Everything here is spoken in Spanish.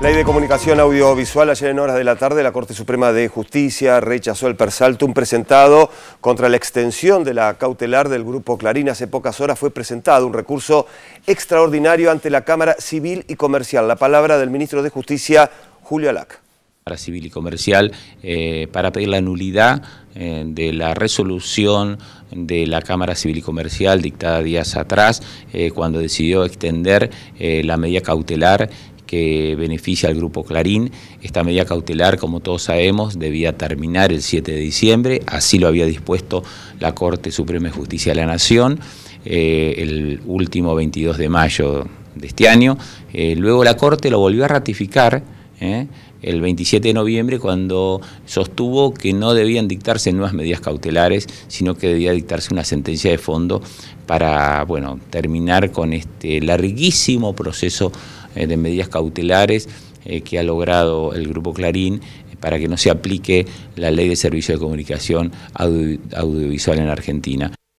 La Ley de comunicación audiovisual. Ayer en horas de la tarde la Corte Suprema de Justicia rechazó el persalto. Un presentado contra la extensión de la cautelar del Grupo Clarín. Hace pocas horas fue presentado un recurso extraordinario ante la Cámara Civil y Comercial. La palabra del Ministro de Justicia, Julio Alac. Para Civil y Comercial, eh, para pedir la nulidad eh, de la resolución de la Cámara Civil y Comercial dictada días atrás, eh, cuando decidió extender la medida cautelar que beneficia al Grupo Clarín. Esta medida cautelar, como todos sabemos, debía terminar el 7 de diciembre, así lo había dispuesto la Corte Suprema de Justicia de la Nación eh, el último 22 de mayo de este año. Eh, luego la Corte lo volvió a ratificar ¿eh? el 27 de noviembre cuando sostuvo que no debían dictarse nuevas medidas cautelares, sino que debía dictarse una sentencia de fondo para bueno, terminar con este larguísimo proceso eh, de medidas cautelares eh, que ha logrado el Grupo Clarín para que no se aplique la ley de servicio de comunicación audiovisual en Argentina.